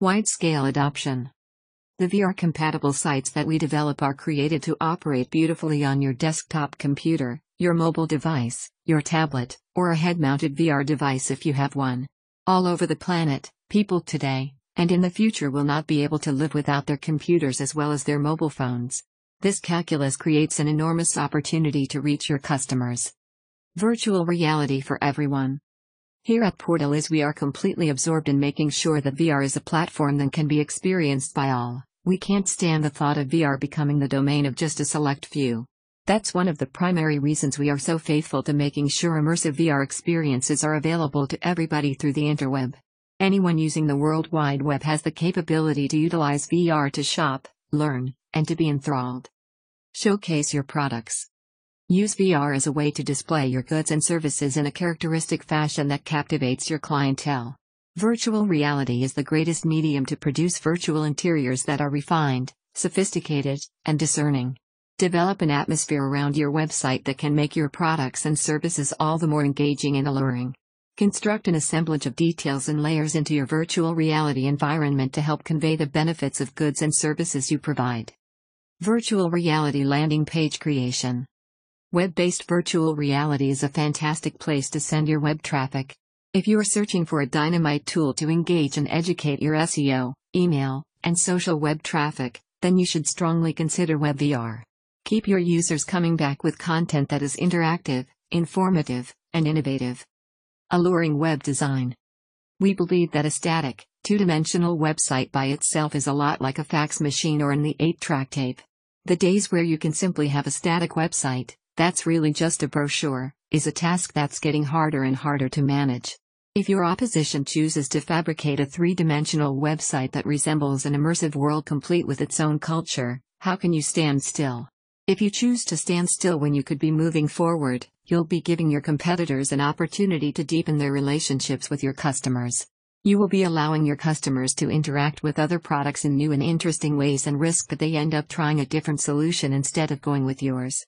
Wide-scale adoption. The VR-compatible sites that we develop are created to operate beautifully on your desktop computer, your mobile device, your tablet, or a head-mounted VR device if you have one. All over the planet, people today, and in the future will not be able to live without their computers as well as their mobile phones. This calculus creates an enormous opportunity to reach your customers. Virtual reality for everyone. Here at Portalis we are completely absorbed in making sure that VR is a platform that can be experienced by all. We can't stand the thought of VR becoming the domain of just a select few. That's one of the primary reasons we are so faithful to making sure immersive VR experiences are available to everybody through the interweb. Anyone using the World Wide Web has the capability to utilize VR to shop, learn, and to be enthralled. Showcase your products. Use VR as a way to display your goods and services in a characteristic fashion that captivates your clientele. Virtual reality is the greatest medium to produce virtual interiors that are refined, sophisticated, and discerning. Develop an atmosphere around your website that can make your products and services all the more engaging and alluring. Construct an assemblage of details and layers into your virtual reality environment to help convey the benefits of goods and services you provide. Virtual Reality Landing Page Creation Web-based virtual reality is a fantastic place to send your web traffic. If you are searching for a dynamite tool to engage and educate your SEO, email, and social web traffic, then you should strongly consider WebVR. Keep your users coming back with content that is interactive, informative, and innovative. Alluring web design. We believe that a static, two-dimensional website by itself is a lot like a fax machine or an 8-track tape. The days where you can simply have a static website, that's really just a brochure, is a task that's getting harder and harder to manage. If your opposition chooses to fabricate a three-dimensional website that resembles an immersive world complete with its own culture, how can you stand still? If you choose to stand still when you could be moving forward, you'll be giving your competitors an opportunity to deepen their relationships with your customers. You will be allowing your customers to interact with other products in new and interesting ways and risk that they end up trying a different solution instead of going with yours.